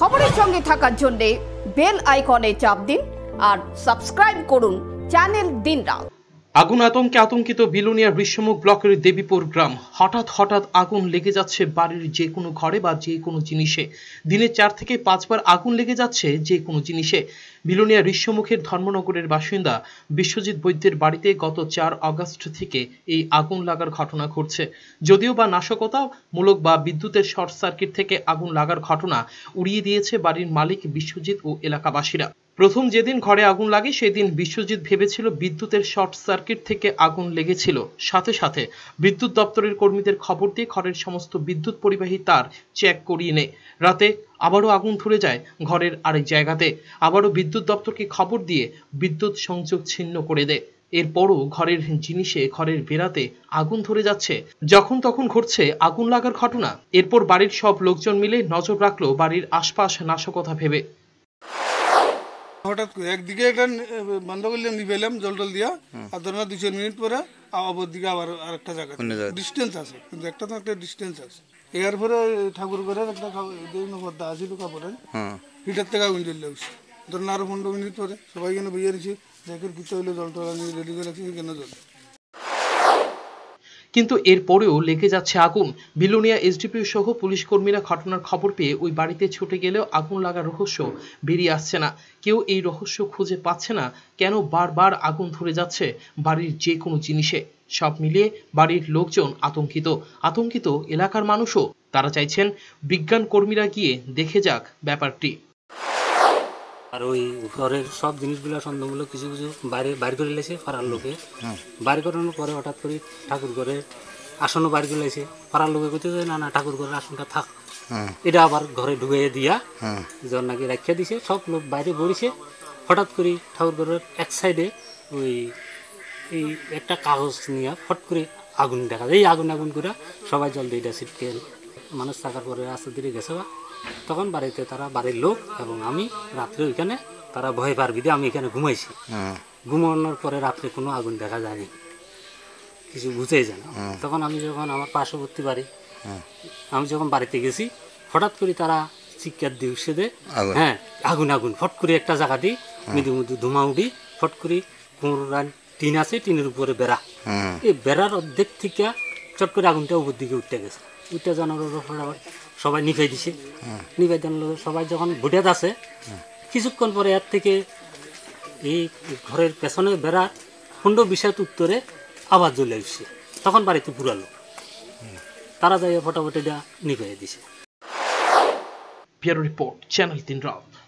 খবরের সঙ্গে থাকার জন্যে বেল আইকনে চাপ দিন আর সাবস্ক্রাইব করুন চ্যানেল দিন রাত আগুন আতঙ্কে আতঙ্কিত বিলুনিয়া বিশ্বমুখ ব্লকের দেবীপুর গ্রাম হঠাৎ হঠাৎ আগুন লেগে যাচ্ছে বাড়ির যে কোনো ঘরে বা যে কোনো জিনিসে দিনে চার থেকে পাঁচবার আগুন লেগে যাচ্ছে যে কোনো জিনিসে বিলুনিয়া বিশ্বমুখের ধর্মনগরের বাসিন্দা বিশ্বজিৎ বৈদ্যের বাড়িতে গত চার অগস্ট থেকে এই আগুন লাগার ঘটনা ঘটছে যদিও বা নাশকতা মূলক বা বিদ্যুতের শর্ট সার্কিট থেকে আগুন লাগার ঘটনা উড়িয়ে দিয়েছে বাড়ির মালিক বিশ্বজিৎ ও এলাকাবাসীরা প্রথম যেদিন ঘরে আগুন লাগে সেদিন বিশ্বজিৎ ভেবেছিল বিদ্যুতের শর্ট সার্কিট থেকে আগুন লেগেছিল সাথে সাথে বিদ্যুৎ দপ্তরের কর্মীদের খবর দিয়ে ঘরের সমস্ত বিদ্যুৎ পরিবাহী তার চেক করিয়ে নেয় রাতে আবারও আগুন ধরে যায় ঘরের আরেক জায়গাতে আবারও বিদ্যুৎ দপ্তরকে খবর দিয়ে বিদ্যুৎ সংযোগ ছিন্ন করে দেয় এরপরও ঘরের জিনিসে ঘরের বেড়াতে আগুন ধরে যাচ্ছে যখন তখন ঘটছে আগুন লাগার ঘটনা এরপর বাড়ির সব লোকজন মিলে নজর রাখলো বাড়ির আশপাশ নাশকতা ভেবে হঠাৎ একদিকে এটা বন্ধ করলাম নিভে এলাম জল টল দিয়া আর ধরো না দুশো মিনিট পরে আবার দিকে আবার আর একটা জায়গা ডিস্টেন্স আছে কিন্তু একটা তো একটা ডিস্টেন্স আছে এর পরে ঠাকুর করে একটা পদ্মা আছে লুকা পরে হিটার থেকে আগুন জ্বলে আসছে ধরো না আরো পনেরো মিনিট পরে সবাই কেন বুঝে রয়েছে দেখে কিছু হইলে জল টল আমি রেডি করে রাখছি কেন জল কিন্তু এরপরেও লেগে যাচ্ছে আগুন বিলুনিয়া এসডিপিও সহ পুলিশ কর্মীরা ঘটনার খবর পেয়ে ওই বাড়িতে ছুটে গেলেও আগুন লাগার রহস্য বেরিয়ে আসছে না কেউ এই রহস্য খুঁজে পাচ্ছে না কেন বারবার আগুন ধরে যাচ্ছে বাড়ির যে কোনো জিনিসে সব মিলিয়ে বাড়ির লোকজন আতঙ্কিত আতঙ্কিত এলাকার মানুষও তারা চাইছেন বিজ্ঞান কর্মীরা গিয়ে দেখে যাক ব্যাপারটি আর ওই ঘরের সব জিনিসগুলো সন্দেহমূলক কিছু কিছু বাইরে বাইর করে লেছে পাড়ার লোকে হ্যাঁ। বাইর করানোর পরে হঠাৎ করে ঠাকুর ঘরে আসনও বাইর করে লেছে পাড়ার লোকে কইতে না না ঠাকুর ঘরের আসনটা থাক হ্যাঁ। এটা আবার ঘরে ঢুকিয়ে দিয়া হ্যাঁ। জ্বর নাকি রাখিয়া দিছে সব লোক বাইরে বড়িছে হঠাৎ করে ঠাকুর ঘরের এক সাইডে ওই এই একটা কাগজ নিয়ে ফট করে আগুন দেখা যায় এই আগুন আগুন করে সবাই জল দিয়ে এটা মানুষ থাকার পরে রাস্তার দিকে গেছে বা তখন বাড়িতে তারা বাড়ির লোক এবং আমি রাত্রে ওইখানে তারা ভয় পারবি দিয়ে আমি এখানে ঘুমাইছি হ্যাঁ। ঘুমানোর পরে রাত্রে কোনো আগুন দেখা যায়নি কিছু বুঝেই যায় না হ্যাঁ। তখন আমি যখন আমার পার্শ্ববর্তী বাড়ি হ্যাঁ। আমি যখন বাড়িতে গেছি হঠাৎ করে তারা চিকার দিয়ে উঠছে দে হ্যাঁ আগুন আগুন ফট করে একটা জায়গা দিই মৃদু মৃদু ধুমা উঠি ফট করে কোমরান টিন আছে টিনের উপরে বেড়া এই বেড়ার অর্ধেক থেকে চট করে আগুনটা উপর দিকে উঠতে গেছে উত্তেজনার উপরে সবাই নিভাই দিছে হ্যাঁ। নিভাই দেন সবাই যখন ভোটে আছে হ্যাঁ। কিছুক্ষণ পরে এর থেকে এই ঘরের পেছনে বেড়া পনেরো বিশ উত্তরে আবার জ্বলে উঠছে তখন বাড়িতে পুরালো হ্যাঁ। তারা যাইয়া ফটাফট দিয়া নিভাই দিছে রিপোর্ট চ্যানেল তিন রাত